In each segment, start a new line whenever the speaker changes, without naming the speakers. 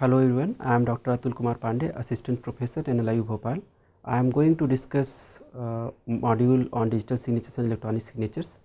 Hello everyone, I am Dr. Atul Kumar Pandey, Assistant Professor in LIU Bhopal. I am going to discuss uh, module on digital signatures and electronic signatures.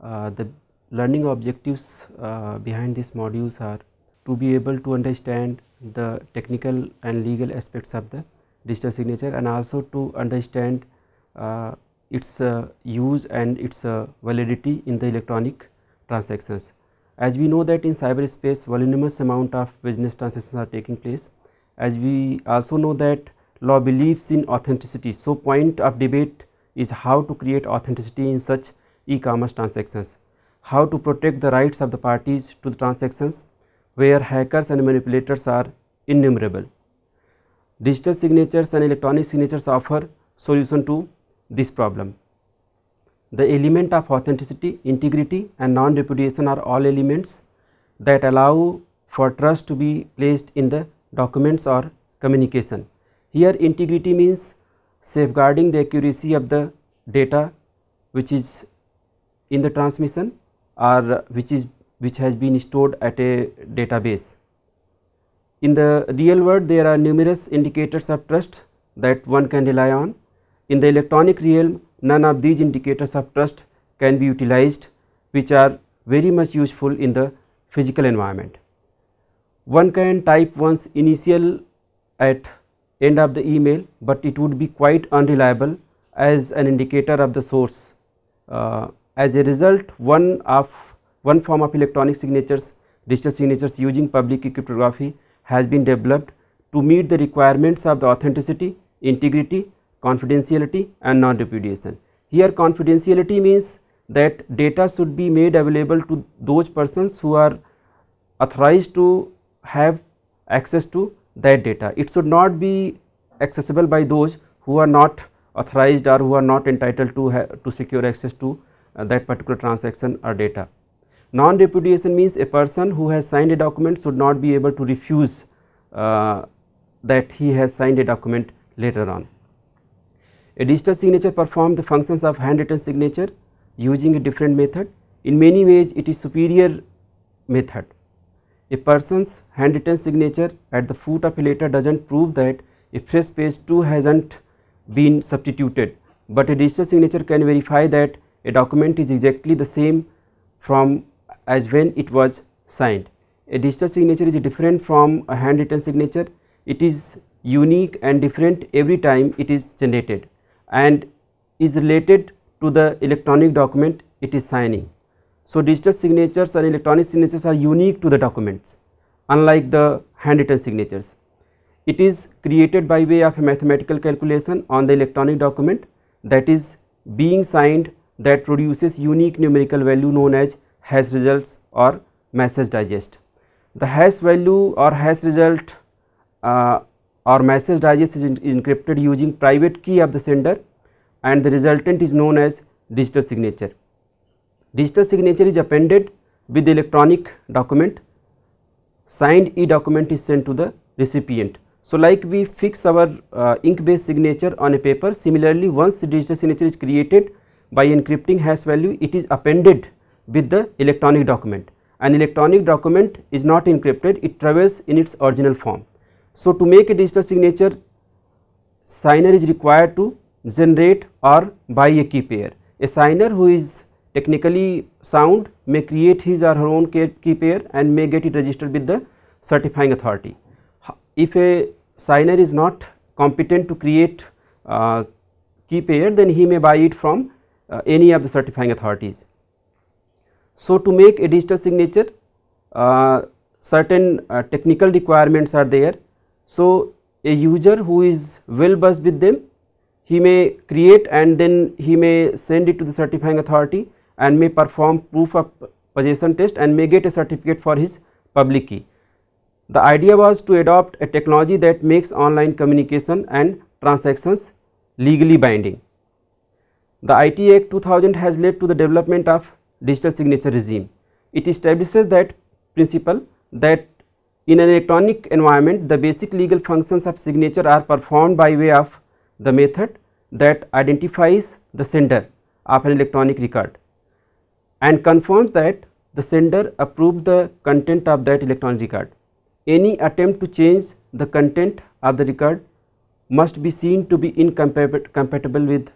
Uh, the learning objectives uh, behind these modules are to be able to understand the technical and legal aspects of the digital signature and also to understand uh, its uh, use and its uh, validity in the electronic transactions. As we know that in cyberspace voluminous amount of business transactions are taking place. As we also know that law believes in authenticity. So, point of debate is how to create authenticity in such e-commerce transactions, how to protect the rights of the parties to the transactions where hackers and manipulators are innumerable. Digital signatures and electronic signatures offer solution to this problem. The element of authenticity, integrity and non-repudiation are all elements that allow for trust to be placed in the documents or communication. Here integrity means safeguarding the accuracy of the data which is in the transmission or which is which has been stored at a database. In the real world there are numerous indicators of trust that one can rely on. In the electronic realm none of these indicators of trust can be utilized which are very much useful in the physical environment. One can type one's initial at end of the email, but it would be quite unreliable as an indicator of the source. Uh, as a result, one of one form of electronic signatures, digital signatures using public key cryptography has been developed to meet the requirements of the authenticity, integrity confidentiality and non-repudiation. Here confidentiality means that data should be made available to those persons who are authorized to have access to that data. It should not be accessible by those who are not authorized or who are not entitled to, to secure access to uh, that particular transaction or data. Non-repudiation means a person who has signed a document should not be able to refuse uh, that he has signed a document later on. A digital signature performs the functions of handwritten signature using a different method. In many ways, it is superior method. A person's handwritten signature at the foot of a letter does not prove that a fresh page 2 has not been substituted, but a digital signature can verify that a document is exactly the same from as when it was signed. A digital signature is different from a handwritten signature. It is unique and different every time it is generated and is related to the electronic document it is signing. So, digital signatures and electronic signatures are unique to the documents unlike the handwritten signatures. It is created by way of a mathematical calculation on the electronic document that is being signed that produces unique numerical value known as hash results or message digest. The hash value or hash result uh, or message digest is encrypted using private key of the sender and the resultant is known as digital signature. Digital signature is appended with the electronic document, signed e-document is sent to the recipient. So, like we fix our uh, ink based signature on a paper, similarly once digital signature is created by encrypting hash value, it is appended with the electronic document. An electronic document is not encrypted, it travels in its original form. So, to make a digital signature signer is required to generate or buy a key pair. A signer who is technically sound may create his or her own key pair and may get it registered with the certifying authority. If a signer is not competent to create a uh, key pair then he may buy it from uh, any of the certifying authorities. So, to make a digital signature uh, certain uh, technical requirements are there so, a user who is well versed with them he may create and then he may send it to the certifying authority and may perform proof of possession test and may get a certificate for his public key. The idea was to adopt a technology that makes online communication and transactions legally binding. The IT Act 2000 has led to the development of digital signature regime. It establishes that principle that in an electronic environment, the basic legal functions of signature are performed by way of the method that identifies the sender of an electronic record and confirms that the sender approved the content of that electronic record. Any attempt to change the content of the record must be seen to be incompatible with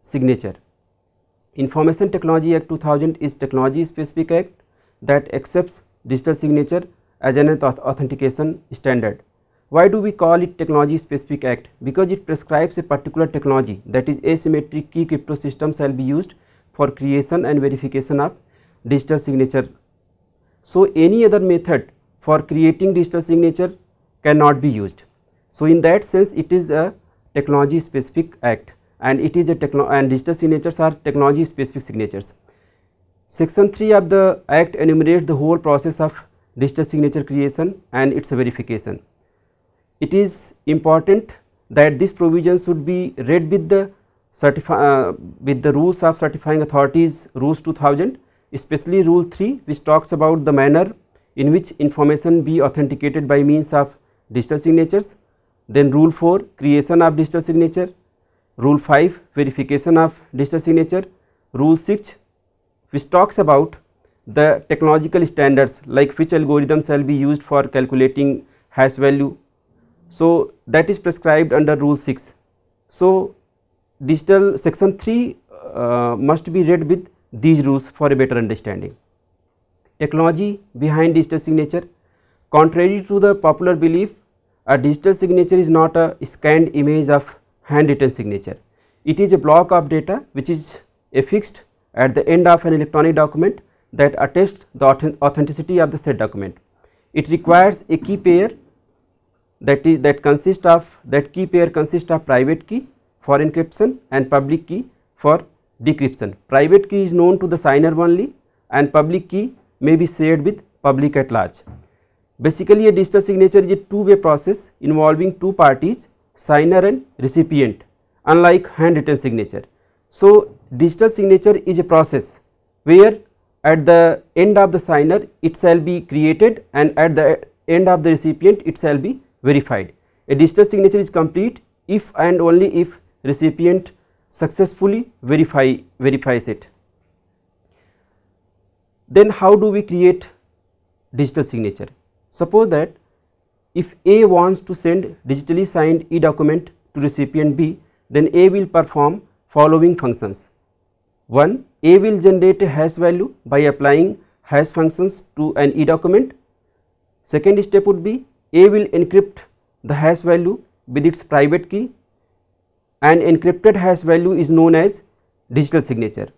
signature. Information Technology Act 2000 is technology specific act that accepts digital signature as an authentication standard. Why do we call it technology specific act? Because it prescribes a particular technology that is asymmetric key crypto system shall be used for creation and verification of digital signature. So, any other method for creating digital signature cannot be used. So, in that sense it is a technology specific act and it is a techno and digital signatures are technology specific signatures. Section 3 of the act enumerates the whole process of digital signature creation and its verification. It is important that this provision should be read with the uh, with the rules of certifying authorities rules 2000 especially rule 3 which talks about the manner in which information be authenticated by means of digital signatures then rule 4 creation of digital signature rule 5 verification of digital signature rule 6 which talks about the technological standards like which algorithm shall be used for calculating hash value. So, that is prescribed under rule 6. So, digital section 3 uh, must be read with these rules for a better understanding. Technology behind digital signature Contrary to the popular belief, a digital signature is not a scanned image of handwritten signature. It is a block of data which is affixed at the end of an electronic document that attest the authenticity of the said document. It requires a key pair that is that consists of that key pair consists of private key for encryption and public key for decryption. Private key is known to the signer only and public key may be shared with public at large. Basically a digital signature is a two-way process involving two parties signer and recipient unlike handwritten signature. So digital signature is a process where at the end of the signer it shall be created and at the end of the recipient it shall be verified. A digital signature is complete if and only if recipient successfully verify verifies it. Then how do we create digital signature? Suppose that if A wants to send digitally signed e document to recipient B, then A will perform following functions. One, A will generate a hash value by applying hash functions to an E document. Second step would be A will encrypt the hash value with its private key. An encrypted hash value is known as digital signature.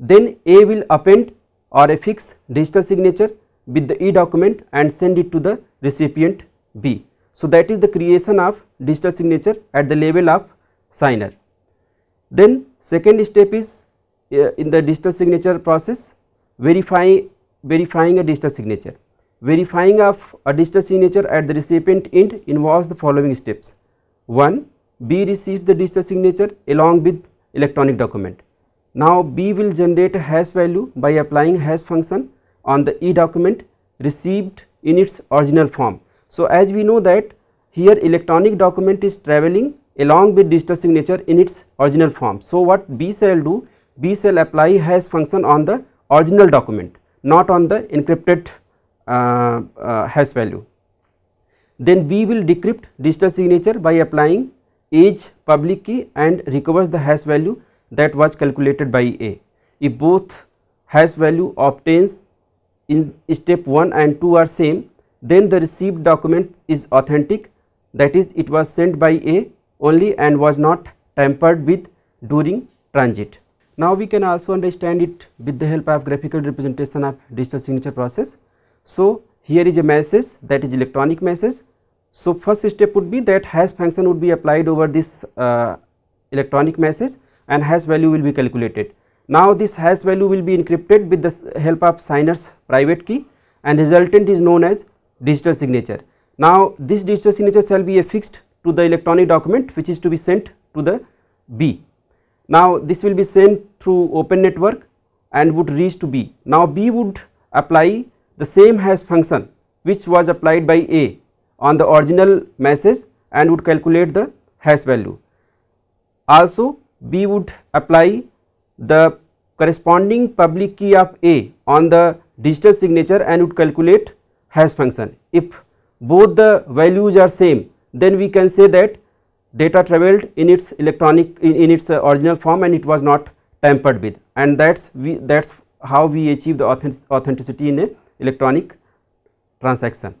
Then A will append or affix digital signature with the E document and send it to the recipient B. So, that is the creation of digital signature at the level of signer. Then second step is in the digital signature process verifying verifying a digital signature verifying of a digital signature at the recipient end involves the following steps one b receives the digital signature along with electronic document now b will generate a hash value by applying hash function on the e document received in its original form so as we know that here electronic document is traveling along with digital signature in its original form so what b shall do B cell apply hash function on the original document not on the encrypted uh, uh, hash value. Then we will decrypt digital signature by applying H public key and recovers the hash value that was calculated by A. If both hash value obtains in step 1 and 2 are same then the received document is authentic that is it was sent by A only and was not tampered with during transit. Now we can also understand it with the help of graphical representation of digital signature process. So here is a message that is electronic message. So first step would be that hash function would be applied over this uh, electronic message and hash value will be calculated. Now this hash value will be encrypted with the help of signer's private key and resultant is known as digital signature. Now this digital signature shall be affixed to the electronic document which is to be sent to the B now this will be sent through open network and would reach to B. Now B would apply the same hash function which was applied by A on the original message and would calculate the hash value. Also B would apply the corresponding public key of A on the digital signature and would calculate hash function. If both the values are same then we can say that data traveled in its electronic in, in its uh, original form and it was not tampered with and that's we that's how we achieve the authentic, authenticity in a electronic transaction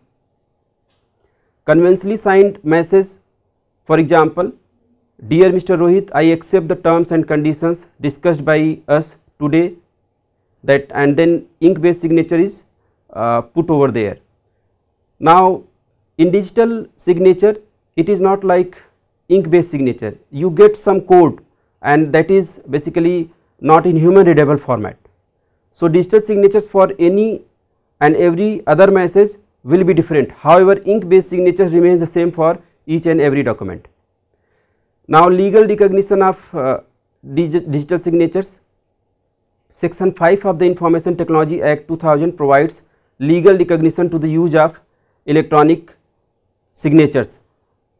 conventionally signed messages for example dear mr rohit i accept the terms and conditions discussed by us today that and then ink based signature is uh, put over there now in digital signature it is not like ink based signature you get some code and that is basically not in human readable format. So, digital signatures for any and every other message will be different however ink based signatures remains the same for each and every document. Now, legal recognition of uh, digi digital signatures section 5 of the information technology act 2000 provides legal recognition to the use of electronic signatures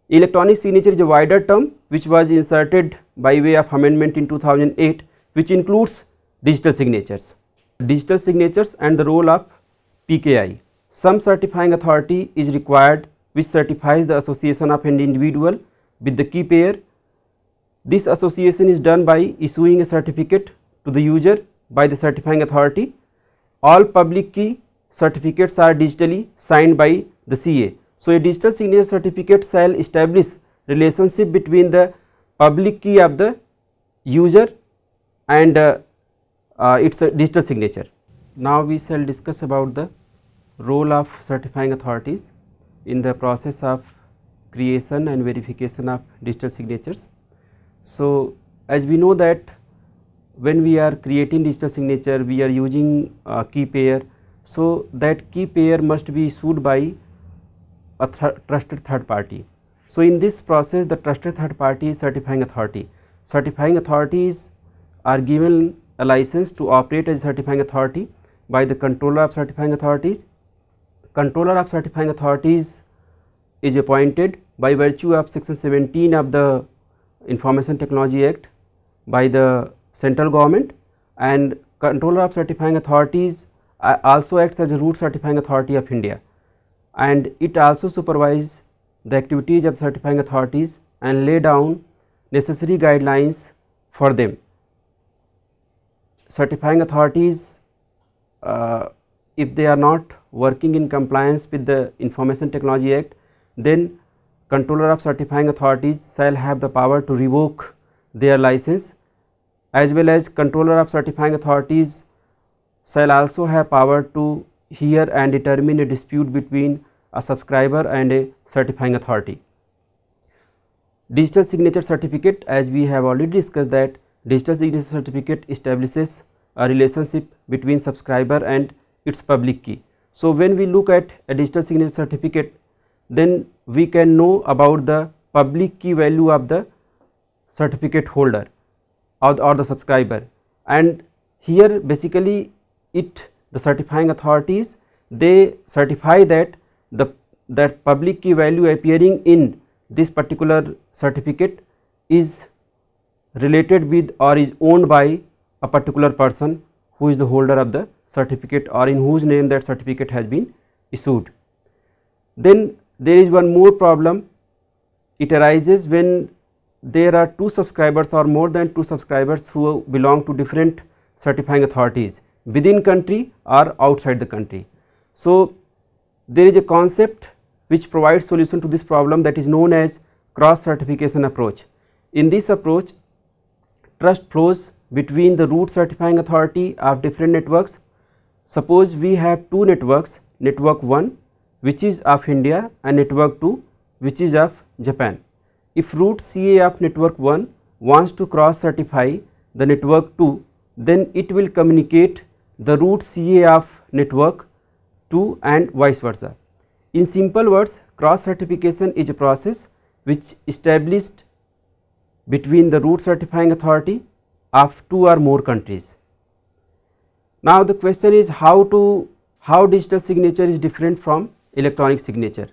Electronic signature is a wider term which was inserted by way of amendment in 2008 which includes digital signatures. Digital signatures and the role of PKI. Some certifying authority is required which certifies the association of an individual with the key pair. This association is done by issuing a certificate to the user by the certifying authority. All public key certificates are digitally signed by the CA so, a digital signature certificate shall establish relationship between the public key of the user and uh, uh, its digital signature. Now, we shall discuss about the role of certifying authorities in the process of creation and verification of digital signatures. So, as we know that when we are creating digital signature we are using uh, key pair. So, that key pair must be issued by a th trusted third party. So in this process the trusted third party is certifying authority. Certifying authorities are given a license to operate as certifying authority by the controller of certifying authorities. Controller of certifying authorities is appointed by virtue of section 17 of the Information Technology Act by the central government and controller of certifying authorities also acts as a root certifying authority of India and it also supervises the activities of certifying authorities and lay down necessary guidelines for them. Certifying authorities uh, if they are not working in compliance with the Information Technology Act then controller of certifying authorities shall have the power to revoke their license as well as controller of certifying authorities shall also have power to here and determine a dispute between a subscriber and a certifying authority. Digital signature certificate as we have already discussed that digital signature certificate establishes a relationship between subscriber and its public key. So, when we look at a digital signature certificate then we can know about the public key value of the certificate holder or, or the subscriber and here basically it the certifying authorities they certify that the that public key value appearing in this particular certificate is related with or is owned by a particular person who is the holder of the certificate or in whose name that certificate has been issued. Then there is one more problem it arises when there are two subscribers or more than two subscribers who belong to different certifying authorities within country or outside the country. So, there is a concept which provides solution to this problem that is known as cross certification approach. In this approach, trust flows between the root certifying authority of different networks. Suppose we have two networks, network 1 which is of India and network 2 which is of Japan. If root CA of network 1 wants to cross certify the network 2, then it will communicate the root CA of network two and vice versa. In simple words, cross certification is a process which established between the root certifying authority of two or more countries. Now the question is how to how digital signature is different from electronic signature.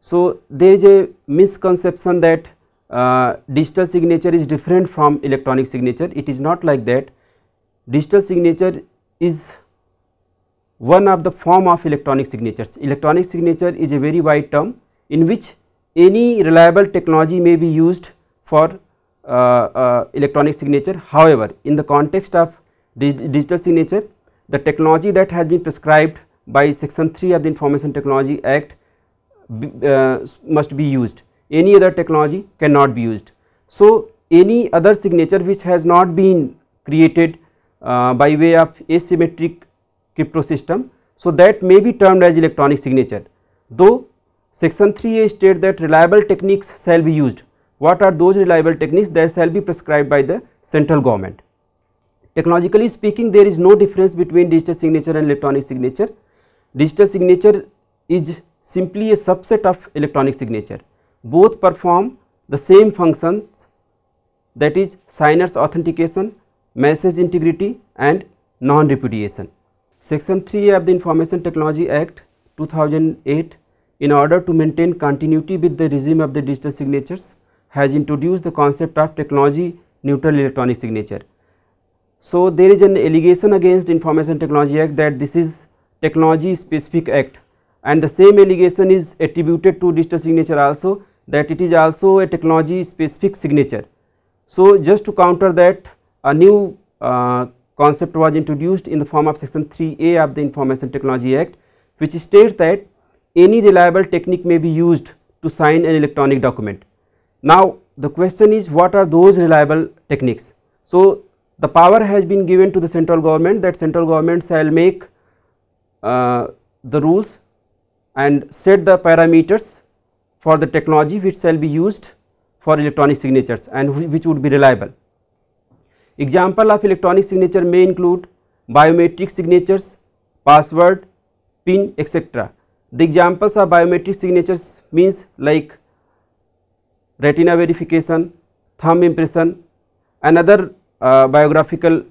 So there is a misconception that uh, digital signature is different from electronic signature. It is not like that. Digital signature is one of the form of electronic signatures. Electronic signature is a very wide term in which any reliable technology may be used for uh, uh, electronic signature. However, in the context of digital signature, the technology that has been prescribed by section 3 of the Information Technology Act uh, must be used. Any other technology cannot be used. So, any other signature which has not been created uh, by way of asymmetric crypto system. So, that may be termed as electronic signature though section 3a states that reliable techniques shall be used. What are those reliable techniques that shall be prescribed by the central government? Technologically speaking there is no difference between digital signature and electronic signature. Digital signature is simply a subset of electronic signature. Both perform the same functions that is signers authentication message integrity and non-repudiation. Section 3 of the Information Technology Act 2008 in order to maintain continuity with the regime of the digital signatures has introduced the concept of technology neutral electronic signature. So, there is an allegation against Information Technology Act that this is technology specific act and the same allegation is attributed to digital signature also that it is also a technology specific signature. So, just to counter that a new uh, concept was introduced in the form of section 3a of the information technology act which states that any reliable technique may be used to sign an electronic document. Now, the question is what are those reliable techniques? So, the power has been given to the central government that central government shall make uh, the rules and set the parameters for the technology which shall be used for electronic signatures and which would be reliable. Example of electronic signature में include biometric signatures password pin etcetera the examples of biometric signatures means like retina verification thumb impression and other biographical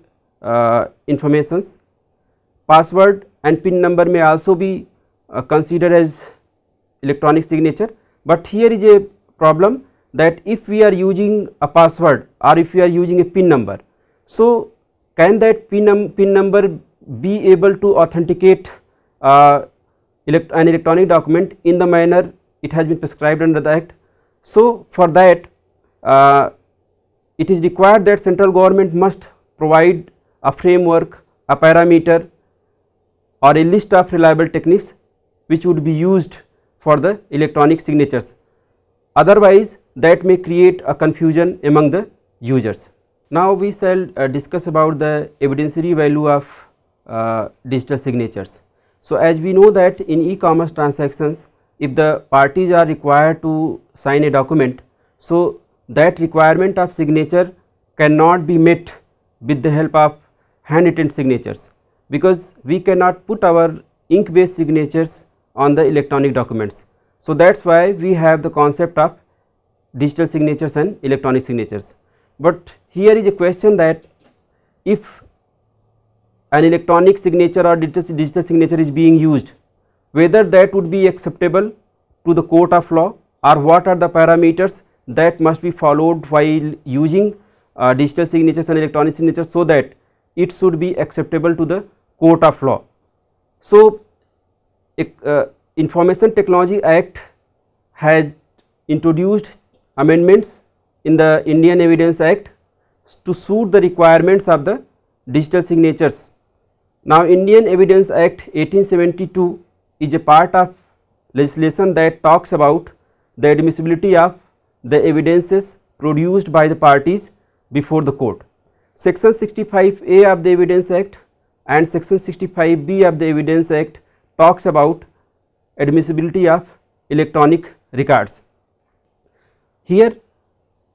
informations password and pin number में also भी consider as electronic signature but here is a problem that if we are using a password और if you are using a pin number So, can that pin, num pin number be able to authenticate uh, elect an electronic document in the manner it has been prescribed under the act. So, for that uh, it is required that central government must provide a framework, a parameter or a list of reliable techniques which would be used for the electronic signatures. Otherwise, that may create a confusion among the users. Now we shall uh, discuss about the evidentiary value of uh, digital signatures. So as we know that in e-commerce transactions if the parties are required to sign a document so that requirement of signature cannot be met with the help of handwritten signatures because we cannot put our ink based signatures on the electronic documents. So that is why we have the concept of digital signatures and electronic signatures but here is a question that if an electronic signature or digital signature is being used whether that would be acceptable to the court of law or what are the parameters that must be followed while using uh, digital signatures and electronic signatures so that it should be acceptable to the court of law. So, uh, Information Technology Act had introduced amendments in the Indian Evidence Act to suit the requirements of the digital signatures. Now, Indian Evidence Act 1872 is a part of legislation that talks about the admissibility of the evidences produced by the parties before the court. Section 65A of the Evidence Act and section 65B of the Evidence Act talks about admissibility of electronic records. Here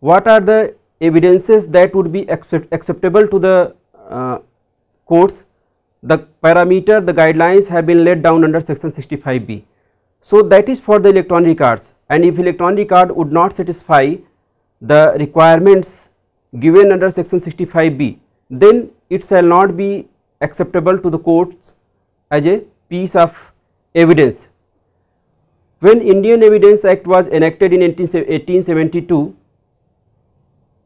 what are the evidences that would be accept acceptable to the uh, courts the parameter the guidelines have been laid down under section 65b so that is for the electronic cards and if electronic card would not satisfy the requirements given under section 65b then it shall not be acceptable to the courts as a piece of evidence when indian evidence act was enacted in 1872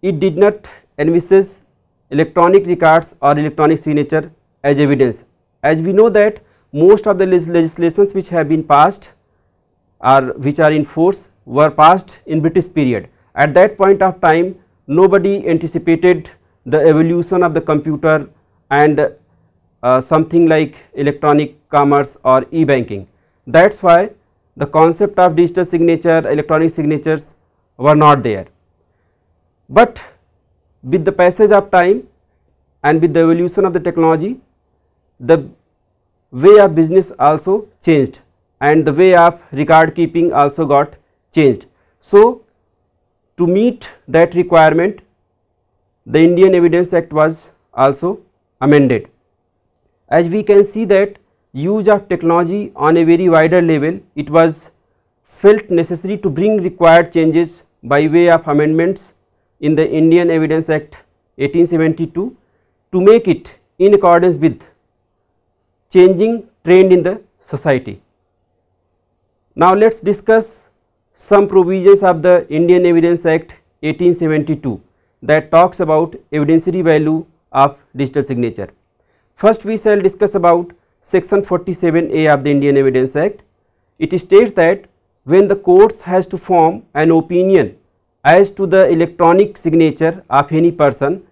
it did not envisage electronic records or electronic signature as evidence. As we know that most of the legislations which have been passed or which are in force were passed in British period. At that point of time nobody anticipated the evolution of the computer and uh, something like electronic commerce or e-banking. That is why the concept of digital signature, electronic signatures were not there. But with the passage of time and with the evolution of the technology, the way of business also changed and the way of record keeping also got changed. So, to meet that requirement, the Indian Evidence Act was also amended. As we can see that use of technology on a very wider level, it was felt necessary to bring required changes by way of amendments in the Indian Evidence Act 1872 to make it in accordance with changing trend in the society. Now, let us discuss some provisions of the Indian Evidence Act 1872 that talks about evidentiary value of digital signature. First, we shall discuss about section 47A of the Indian Evidence Act. It states that when the courts has to form an opinion as to the electronic signature of any person,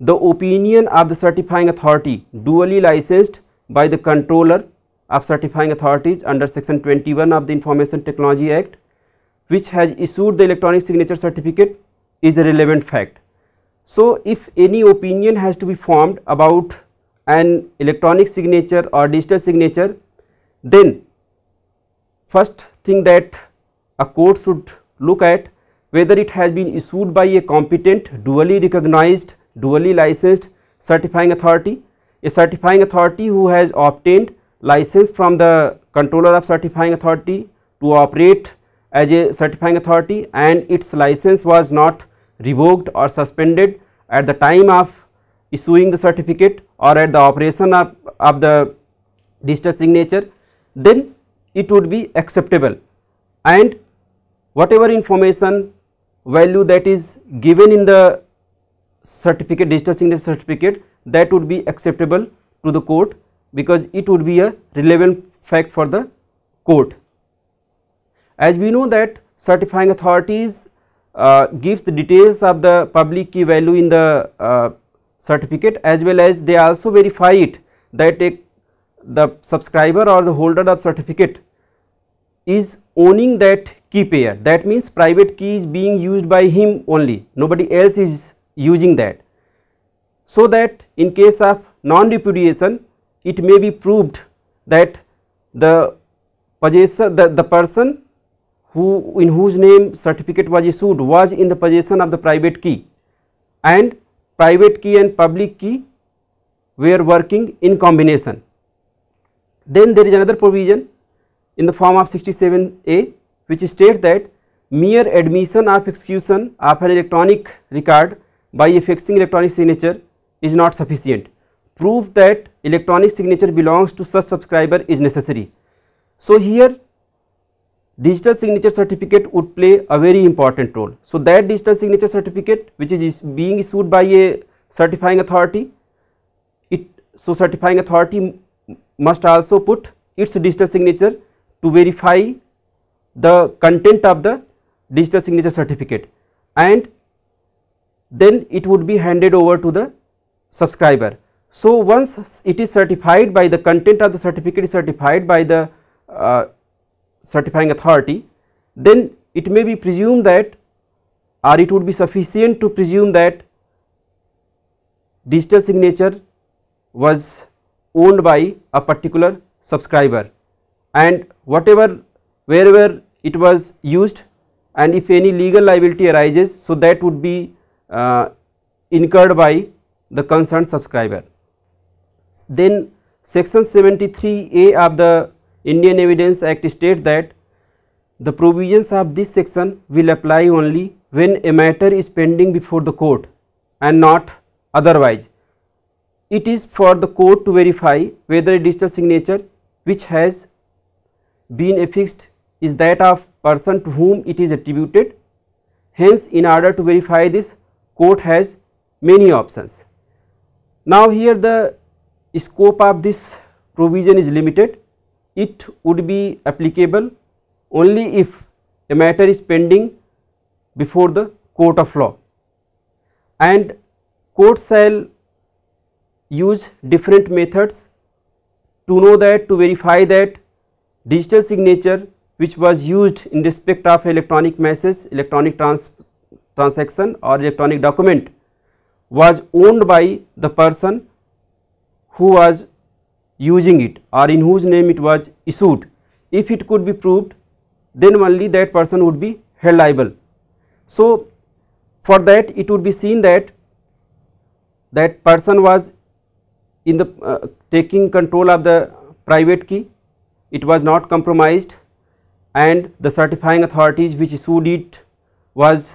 the opinion of the certifying authority duly licensed by the controller of certifying authorities under section 21 of the Information Technology Act which has issued the electronic signature certificate is a relevant fact. So, if any opinion has to be formed about an electronic signature or digital signature, then first thing that a court should look at whether it has been issued by a competent dually recognized dually licensed certifying authority a certifying authority who has obtained license from the controller of certifying authority to operate as a certifying authority and its license was not revoked or suspended at the time of issuing the certificate or at the operation of, of the digital signature then it would be acceptable and whatever information value that is given in the certificate digital signature certificate that would be acceptable to the court because it would be a relevant fact for the court. As we know that certifying authorities uh, gives the details of the public key value in the uh, certificate as well as they also verify it that a, the subscriber or the holder of certificate is owning that key pair that means private key is being used by him only nobody else is using that so that in case of non repudiation it may be proved that the possessor the, the person who in whose name certificate was issued was in the possession of the private key and private key and public key were working in combination then there is another provision in the form of 67A which states that mere admission of execution of an electronic record by affixing electronic signature is not sufficient. Proof that electronic signature belongs to such subscriber is necessary. So, here digital signature certificate would play a very important role. So, that digital signature certificate which is being issued by a certifying authority, it so certifying authority must also put its digital signature to verify the content of the digital signature certificate and then it would be handed over to the subscriber. So, once it is certified by the content of the certificate is certified by the uh, certifying authority, then it may be presumed that or it would be sufficient to presume that digital signature was owned by a particular subscriber and whatever wherever it was used and if any legal liability arises so that would be uh, incurred by the concerned subscriber. Then section 73A of the Indian Evidence Act states that the provisions of this section will apply only when a matter is pending before the court and not otherwise. It is for the court to verify whether a digital signature which has being affixed is that of person to whom it is attributed. Hence, in order to verify this, court has many options. Now, here the scope of this provision is limited. It would be applicable only if a matter is pending before the court of law and court shall use different methods to know that to verify that Digital signature which was used in respect of electronic message, electronic trans transaction or electronic document was owned by the person who was using it or in whose name it was issued. If it could be proved then only that person would be held liable. So, for that it would be seen that that person was in the uh, taking control of the private key it was not compromised and the certifying authorities which issued it was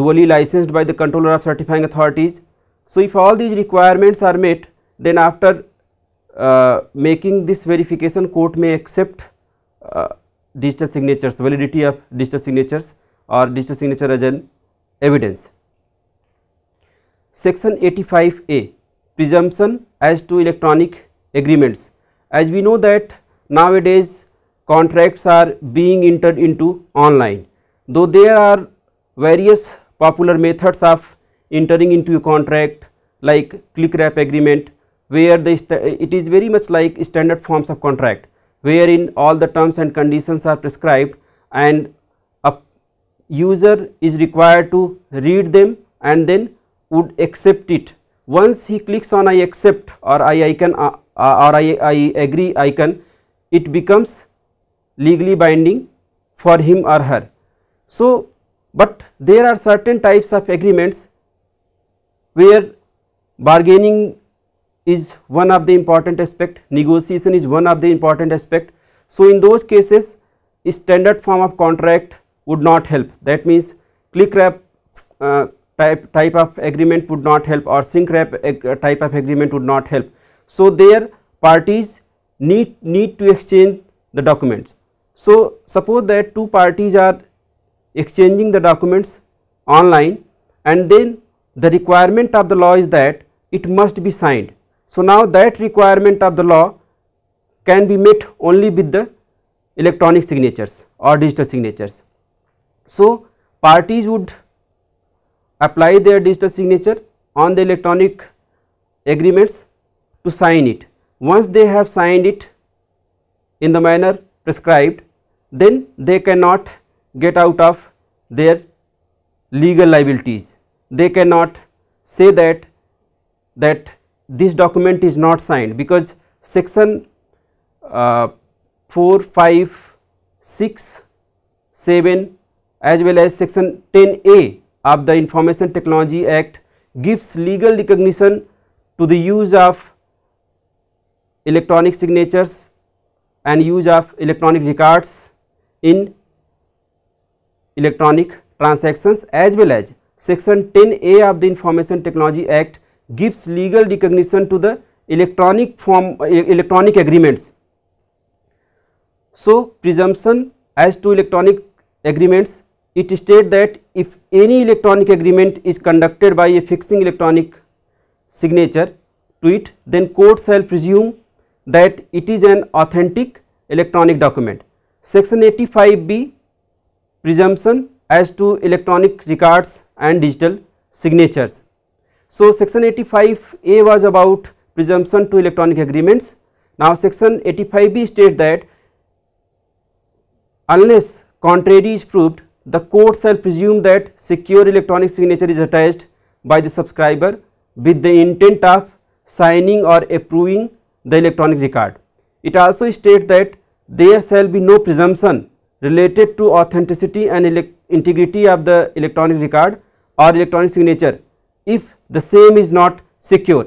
duly licensed by the controller of certifying authorities. So, if all these requirements are met then after uh, making this verification court may accept uh, digital signatures validity of digital signatures or digital signature as an evidence. Section 85A presumption as to electronic agreements as we know that Nowadays, contracts are being entered into online, though there are various popular methods of entering into a contract like click wrap agreement where the it is very much like standard forms of contract wherein all the terms and conditions are prescribed and a user is required to read them and then would accept it. Once he clicks on I accept or I icon uh, or I, I agree icon it becomes legally binding for him or her. So, but there are certain types of agreements where bargaining is one of the important aspect, negotiation is one of the important aspect. So, in those cases standard form of contract would not help that means click wrap uh, type, type of agreement would not help or sync wrap uh, type of agreement would not help. So, there parties need, need to exchange the documents. So, suppose that two parties are exchanging the documents online and then the requirement of the law is that it must be signed. So, now that requirement of the law can be met only with the electronic signatures or digital signatures. So, parties would apply their digital signature on the electronic agreements to sign it once they have signed it in the manner prescribed then they cannot get out of their legal liabilities. They cannot say that that this document is not signed because section uh, 4, 5, 6, 7 as well as section 10A of the Information Technology Act gives legal recognition to the use of electronic signatures and use of electronic records in electronic transactions as well as section 10a of the information technology act gives legal recognition to the electronic form electronic agreements so presumption as to electronic agreements it states that if any electronic agreement is conducted by a fixing electronic signature to it then court shall presume that it is an authentic electronic document. Section 85B presumption as to electronic records and digital signatures. So, section 85A was about presumption to electronic agreements. Now, section 85B states that unless contrary is proved, the court shall presume that secure electronic signature is attached by the subscriber with the intent of signing or approving the electronic record. It also states that there shall be no presumption related to authenticity and integrity of the electronic record or electronic signature if the same is not secure.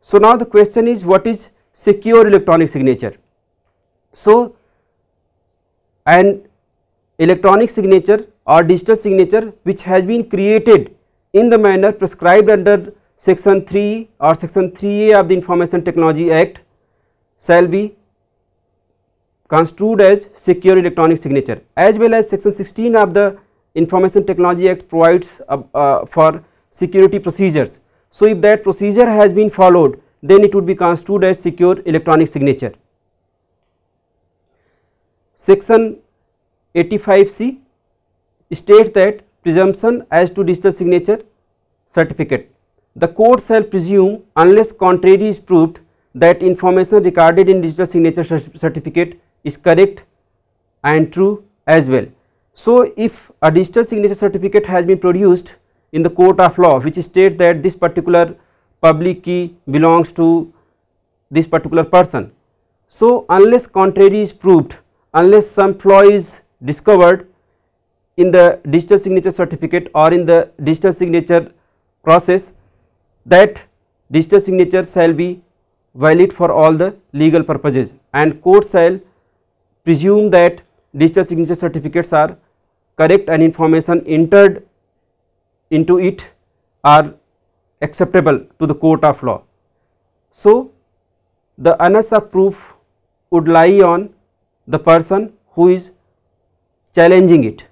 So, now the question is what is secure electronic signature? So, an electronic signature or digital signature which has been created in the manner prescribed under section 3 or section 3a of the information technology act shall be construed as secure electronic signature as well as section 16 of the information technology act provides uh, uh, for security procedures. So, if that procedure has been followed then it would be construed as secure electronic signature. Section 85C states that presumption as to digital signature certificate. The court shall presume unless contrary is proved that information recorded in digital signature certificate is correct and true as well. So, if a digital signature certificate has been produced in the court of law which states that this particular public key belongs to this particular person. So, unless contrary is proved, unless some flaw is discovered in the digital signature certificate or in the digital signature process that digital signature shall be valid for all the legal purposes and court shall presume that digital signature certificates are correct and information entered into it are acceptable to the court of law. So, the onus of proof would lie on the person who is challenging it.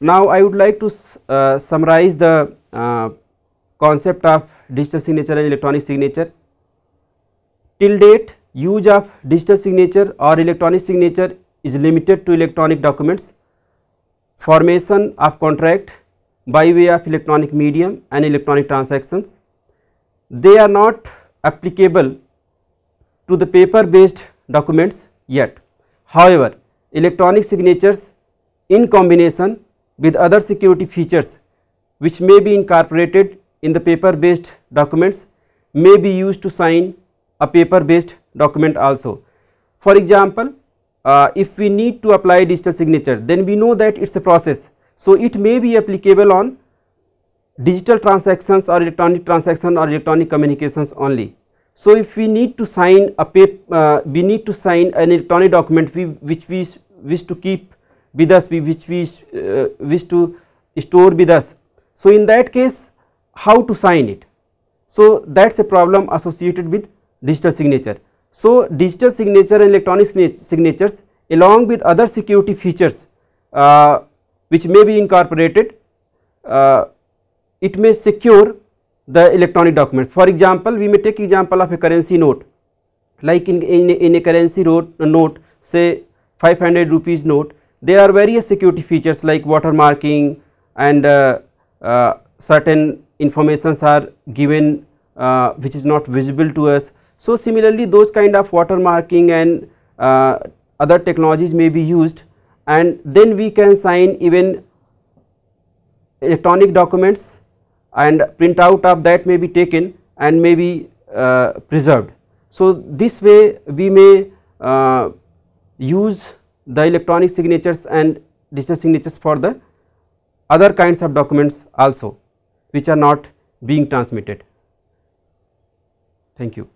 Now, I would like to uh, summarize the uh, concept of digital signature and electronic signature Till date, use of digital signature or electronic signature is limited to electronic documents, formation of contract by way of electronic medium and electronic transactions. They are not applicable to the paper based documents yet. However, electronic signatures in combination with other security features which may be incorporated in the paper based documents may be used to sign a paper based document also. For example, uh, if we need to apply digital signature then we know that it is a process. So, it may be applicable on digital transactions or electronic transaction or electronic communications only. So, if we need to sign a paper, uh, we need to sign an electronic document we, which we wish to keep with us, we which we uh, wish to store with us. So, in that case how to sign it? So, that is a problem associated with digital signature. So, digital signature and electronic signatures along with other security features uh, which may be incorporated, uh, it may secure the electronic documents. For example, we may take example of a currency note like in, in, in a currency note, note say 500 rupees note there are various security features like watermarking and uh, uh, certain informations are given uh, which is not visible to us so similarly those kind of watermarking and uh, other technologies may be used and then we can sign even electronic documents and print out of that may be taken and may be uh, preserved. So this way we may uh, use the electronic signatures and digital signatures for the other kinds of documents also which are not being transmitted. Thank you.